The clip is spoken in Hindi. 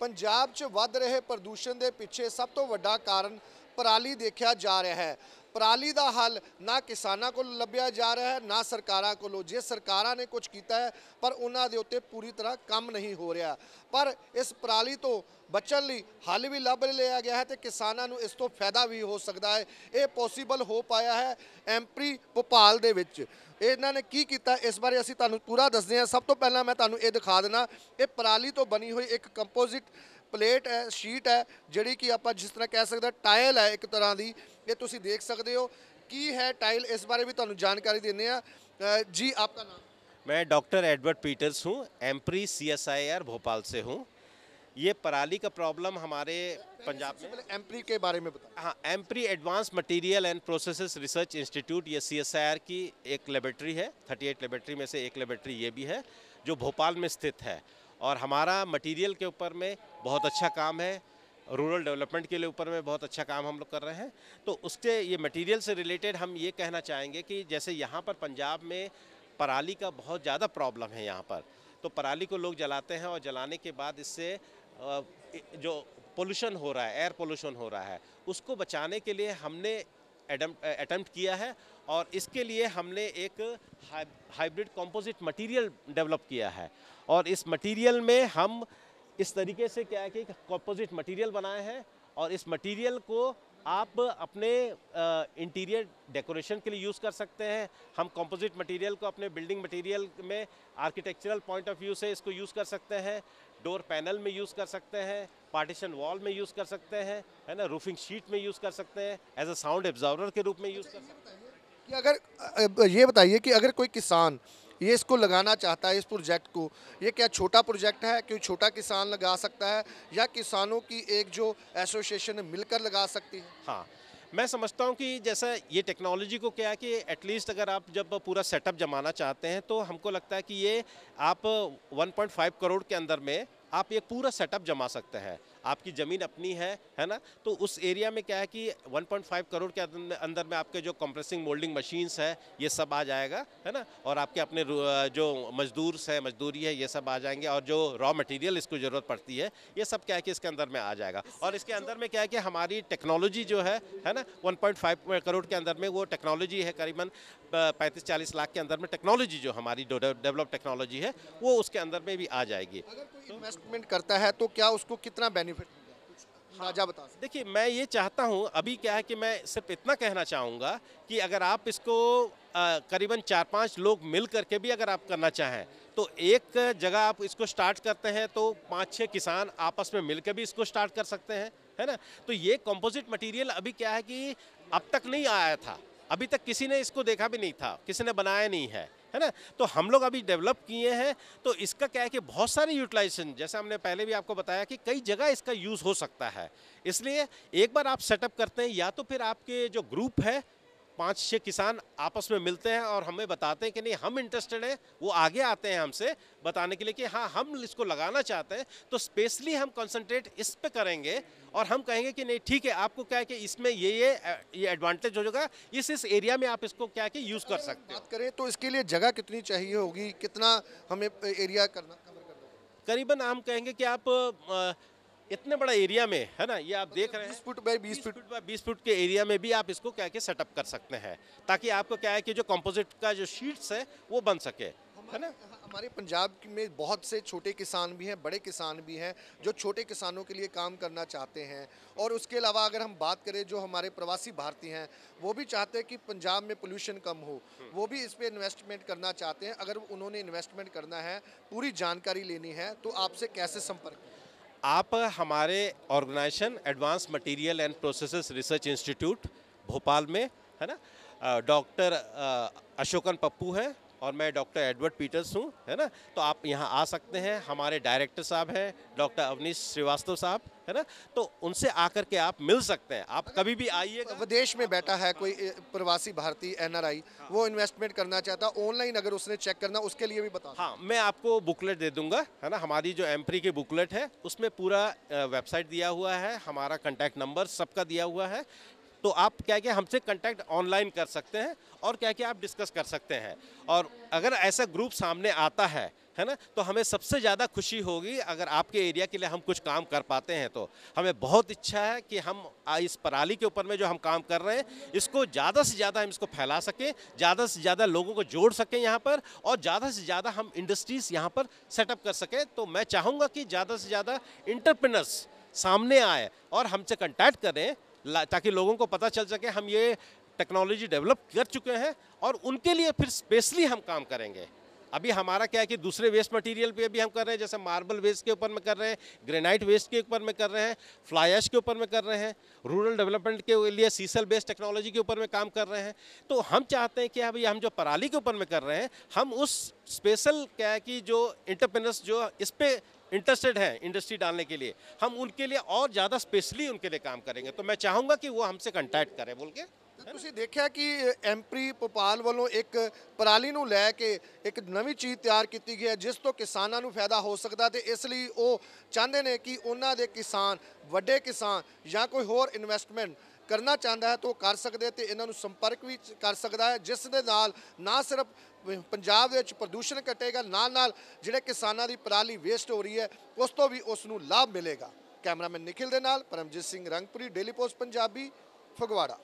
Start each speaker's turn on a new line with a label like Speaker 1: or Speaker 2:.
Speaker 1: ਪੰਜਾਬ 'ਚ ਵੱਧ ਰਹੇ ਪ੍ਰਦੂਸ਼ਣ ਦੇ ਪਿੱਛੇ ਸਭ ਤੋਂ ਵੱਡਾ ਕਾਰਨ ਪਰਾਲੀ ਦੇਖਿਆ ਜਾ ਰਿਹਾ ਹੈ ਪਰਾਲੀ ਦਾ ਹੱਲ ਨਾ ਕਿਸਾਨਾਂ ਕੋਲ ਲੱਭਿਆ ਜਾ ਰਿਹਾ ਹੈ ਨਾ ਸਰਕਾਰਾਂ ਕੋਲੋਂ ਜੇ ਸਰਕਾਰਾਂ ਨੇ ਕੁਝ ਕੀਤਾ ਹੈ ਪਰ ਉਹਨਾਂ ਦੇ ਉੱਤੇ ਪੂਰੀ ਤਰ੍ਹਾਂ ਕੰਮ ਨਹੀਂ ਹੋ ਰਿਹਾ ਪਰ ਇਸ ਪਰਾਲੀ ਤੋਂ ਬਚਣ ਲਈ ਹੱਲ ਵੀ ਲੱਭ ਲਿਆ ਗਿਆ ਹੈ ਤੇ ਕਿਸਾਨਾਂ ਨੂੰ ਇਸ ਤੋਂ ਫਾਇਦਾ ਵੀ ਹੋ ਸਕਦਾ ਹੈ ਇਹ ਪੋਸੀਬਲ ਹੋ ਪਾਇਆ ਹੈ ਐਮਪੀ ਭੋਪਾਲ ਦੇ ਵਿੱਚ ਇਹਨਾਂ ਨੇ ਕੀ ਕੀਤਾ ਇਸ ਬਾਰੇ ਅਸੀਂ ਤੁਹਾਨੂੰ ਪੂਰਾ ਦੱਸਦੇ ਹਾਂ ਸਭ ਤੋਂ ਪਹਿਲਾਂ ਮੈਂ ਤੁਹਾਨੂੰ ਇਹ ਦਿਖਾ ਦੇਣਾ ਇਹ ਪਰਾਲੀ ਤੋਂ ਬਣੀ ਹੋਈ ਇੱਕ ਕੰਪੋਜ਼ਿਟ प्लेट है शीट है जी कि आप जिस तरह कह सकते टाइल है एक तरह की ये तुम देख सकते हो कि है टाइल इस बारे भी तुम जानकारी देने जी आपका नाम
Speaker 2: मैं डॉक्टर एडवर्ड पीटर्स हूँ AMPRI C S I R Bhopal से हूँ ये पराली का प्रॉब्लम हमारे पंजाब में एम्प्री के बारे में बता हाँ AMPRI advance material and processes research institute ये सी एस आई आर की एक लेबोरेटरी है 38 लेबोरेटरी में से एक लेबोरेटरी ये भी है जो भोपाल में स्थित है और हमारा मटेरियल के ऊपर में बहुत अच्छा काम है रूरल डेवलपमेंट के लिए ऊपर में बहुत अच्छा काम हम लोग कर रहे हैं तो उसके ये मटेरियल से रिलेटेड हम ये कहना चाहेंगे कि जैसे यहाँ पर पंजाब में पराली का बहुत ज़्यादा प्रॉब्लम है यहाँ पर तो पराली को लोग जलाते हैं और जलाने के बाद इससे जो पोल्यूशन हो रहा है एयर पोल्यूशन हो रहा है उसको बचाने के लिए हमने अटैम्प्ट किया है और इसके लिए हमने एक हाइब्रिड कंपोजिट मटेरियल डेवलप किया है और इस मटेरियल में हम इस तरीके से क्या है कि कंपोजिट मटेरियल बनाए हैं और इस मटेरियल को आप अपने इंटीरियर डेकोरेशन के लिए यूज़ कर सकते हैं हम कंपोजिट मटेरियल को अपने बिल्डिंग मटेरियल में आर्किटेक्चरल पॉइंट ऑफ व्यू से इसको यूज़ कर सकते हैं डोर पैनल में यूज़ कर सकते हैं पार्टीशन वॉल में यूज़ कर सकते हैं है ना रूफिंग शीट में यूज़ कर सकते हैं एज अ साउंड एब्जॉर्वर के रूप में यूज़
Speaker 1: कर सकते हैं कि अगर ये बताइए कि अगर कोई किसान ये इसको लगाना चाहता है इस प्रोजेक्ट को ये क्या छोटा प्रोजेक्ट है कोई छोटा किसान लगा सकता है या किसानों की एक जो एसोसिएशन मिलकर लगा सकती है हाँ मैं समझता हूँ कि जैसा ये
Speaker 2: टेक्नोलॉजी को क्या है कि एटलीस्ट अगर आप जब पूरा सेटअप जमाना चाहते हैं तो हमको लगता है कि ये आप 1.5 करोड़ के अंदर में आप एक पूरा सेटअप जमा सकते हैं आपकी ज़मीन अपनी है है ना तो उस एरिया में क्या है कि 1.5 करोड़ के अंदर में आपके जो कंप्रेसिंग मोल्डिंग मशीन्स है ये सब आ जाएगा है ना और आपके अपने जो मजदूर है मजदूरी है ये सब आ जाएंगे और जो रॉ मटेरियल इसको ज़रूरत पड़ती है ये सब क्या है कि इसके अंदर में आ जाएगा और इसके अंदर में क्या है कि हमारी टेक्नोलॉजी जो है है ना वन करोड़ के अंदर में वो टेक्नोलॉजी है करीबन पैंतीस चालीस लाख के अंदर में टेक्नोलॉजी जो हमारी डेवलप टेक्नोलॉजी है वो उसके अंदर में भी आ जाएगी अगर
Speaker 1: कोई इन्वेस्टमेंट
Speaker 2: करता है तो क्या उसको कितना बेनिफिट बेनिफिट राजा बता देखिए मैं ये चाहता हूँ अभी क्या है कि मैं सिर्फ इतना कहना चाहूँगा कि अगर आप इसको करीबन चार पांच लोग मिल करके भी अगर आप करना चाहें तो एक जगह आप इसको स्टार्ट करते हैं तो पाँच छह किसान आपस में मिलकर भी इसको स्टार्ट कर सकते हैं है ना तो ये कंपोजिट मटेरियल अभी क्या है कि अब तक नहीं आया था अभी तक किसी ने इसको देखा भी नहीं था किसी ने बनाया नहीं है है ना तो हम लोग अभी डेवलप किए हैं तो इसका क्या है कि बहुत सारे यूटिलाइजेशन जैसे हमने पहले भी आपको बताया कि कई जगह इसका यूज़ हो सकता है इसलिए एक बार आप सेटअप करते हैं या तो फिर आपके जो ग्रुप है पाँच छह किसान आपस में मिलते हैं और हमें बताते हैं कि नहीं हम इंटरेस्टेड हैं वो आगे आते हैं हमसे बताने के लिए कि हाँ हम इसको लगाना चाहते हैं तो स्पेशली हम कंसंट्रेट इस पर करेंगे और हम कहेंगे कि नहीं ठीक है आपको क्या है कि इसमें ये ये ये एडवांटेज हो जाएगा इस इस एरिया में आप इसको क्या कि यूज़ कर सकते बात करें तो इसके लिए जगह कितनी चाहिए होगी कितना हमें एरिया करना करीबन हम कहेंगे कि आप इतने बड़ा एरिया में है ना ये आप मतलब देख रहे हैं फुट बाय बीस फुट बाय बीस फुट के एरिया में भी आप इसको क्या है कि सेटअप कर सकते हैं ताकि आपको क्या है कि जो कंपोजिट का जो शीट्स है वो बन सके
Speaker 1: है ना हमारे पंजाब में बहुत से छोटे किसान भी हैं बड़े किसान भी हैं जो छोटे किसानों के लिए काम करना चाहते हैं और उसके अलावा अगर हम बात करें जो हमारे प्रवासी भारतीय हैं वो भी चाहते हैं कि पंजाब में पोल्यूशन कम हो हम्म। वो भी इस पर इन्वेस्टमेंट करना चाहते हैं अगर उन्होंने इन्वेस्टमेंट करना है पूरी जानकारी लेनी है तो आपसे कैसे संपर्क
Speaker 2: आप हमारे organisation advance material and processes research institute Bhopal में है ना डॉक्टर अशोकन पप्पू हैं और मैं डॉक्टर एडवर्ड पीटर्स हूँ है ना तो आप यहाँ आ सकते हैं हमारे डायरेक्टर साहब हैं डॉक्टर अवनीश श्रीवास्तव साहब है ना
Speaker 1: तो उनसे आकर के आप मिल सकते हैं आप कभी भी आइए विदेश में बैठा है कोई प्रवासी भारतीय एनआरआई वो इन्वेस्टमेंट करना चाहता ऑनलाइन अगर उसने चेक करना उसके लिए भी बता हाँ
Speaker 2: मैं आपको बुकलेट दे दूंगा है ना हमारी जो एम्प्री की बुकलेट है उसमें पूरा वेबसाइट दिया हुआ है हमारा कंटैक्ट नंबर सबका दिया हुआ है तो आप क्या क्या हमसे कंटेक्ट ऑनलाइन कर सकते हैं और क्या क्या आप डिस्कस कर सकते हैं और अगर ऐसा ग्रुप सामने आता है है ना तो हमें सबसे ज़्यादा खुशी होगी अगर आपके एरिया के लिए हम कुछ काम कर पाते हैं तो हमें बहुत इच्छा है कि हम इस पराली के ऊपर में जो हम काम कर रहे हैं इसको ज़्यादा से ज़्यादा हम इसको फैला सकें ज़्यादा से ज़्यादा लोगों को जोड़ सकें यहाँ पर और ज़्यादा से ज़्यादा हम इंडस्ट्रीज़ यहाँ पर सेटअप कर सकें तो मैं चाहूँगा कि ज़्यादा से ज़्यादा इंटरप्रिनर्स सामने आए और हमसे कंटैक्ट करें ताकि लोगों को पता चल सके हम ये टेक्नोलॉजी डेवलप कर चुके हैं और उनके लिए फिर स्पेशली हम काम करेंगे अभी हमारा क्या है कि दूसरे वेस्ट मटेरियल पे भी हम कर रहे हैं जैसे मार्बल वेस्ट के ऊपर में कर रहे हैं ग्रेनाइट वेस्ट के ऊपर में कर रहे हैं फ्लाई ऐश के ऊपर में कर रहे हैं रूरल डेवलपमेंट के लिए सीसल बेस्ड टेक्नोलॉजी के ऊपर में काम कर रहे हैं तो हम चाहते हैं कि अभी हम जो पराली के ऊपर में कर रहे हैं हम उस स्पेशल क्या है कि जो इंटरप्रेनर्स जो इस पर इंटरेस्टेड हैं इंडस्ट्री डालने के लिए हम उनके लिए और ज़्यादा स्पेशली उनके लिए काम करेंगे तो मैं ਚਾਹੂੰਗਾ ਕਿ ਉਹ हमसे ਕੰਟੈਕਟ ਕਰੇ ਬੋਲ ਕੇ
Speaker 1: ਤੁਸੀਂ ਦੇਖਿਆ ਕਿ ਐਮਪੀ ਪੋਪਾਲ ਵੱਲੋਂ ਇੱਕ ਪਰਾਲੀ ਨੂੰ ਲੈ ਕੇ ਇੱਕ ਨਵੀਂ ਚੀਜ਼ ਤਿਆਰ ਕੀਤੀ ਗਈ ਹੈ ਜਿਸ ਤੋਂ ਕਿਸਾਨਾਂ ਨੂੰ ਫਾਇਦਾ ਹੋ ਸਕਦਾ ਤੇ ਇਸ ਲਈ ਉਹ ਚਾਹੁੰਦੇ ਨੇ ਕਿ ਉਹਨਾਂ ਦੇ ਕਿਸਾਨ ਵੱਡੇ ਕਿਸਾਨ ਜਾਂ ਕੋਈ ਹੋਰ ਇਨਵੈਸਟਮੈਂਟ ਕਰਨਾ ਚਾਹੁੰਦਾ ਹੈ ਤਾਂ ਉਹ ਕਰ ਸਕਦੇ ਤੇ ਇਹਨਾਂ ਨੂੰ ਸੰਪਰਕ ਵੀ ਕਰ ਸਕਦਾ ਹੈ ਜਿਸ ਦੇ ਨਾਲ ਨਾ ਸਿਰਫ ਪੰਜਾਬ ਦੇ ਵਿੱਚ ਪ੍ਰਦੂਸ਼ਣ ਘਟੇਗਾ ਨਾਲ ਨਾਲ ਜਿਹੜੇ ਕਿਸਾਨਾਂ ਦੀ ਪਰਾਲੀ ਵੇਸਟ ਹੋ ਰਹੀ ਹੈ ਉਸ ਤੋਂ ਵੀ ਉਸ ਨੂੰ ਲਾਭ ਮਿਲੇਗਾ ਕੈਮਰਾਮੈਨ ਨikhil ਦੇ ਨਾਲ ਪਰਮਜੀਤ ਸਿੰਘ ਰੰਗਪੁਰੀ ਡੇਲੀ ਪੋਸਟ ਪੰਜਾਬੀ ਫਗਵਾੜਾ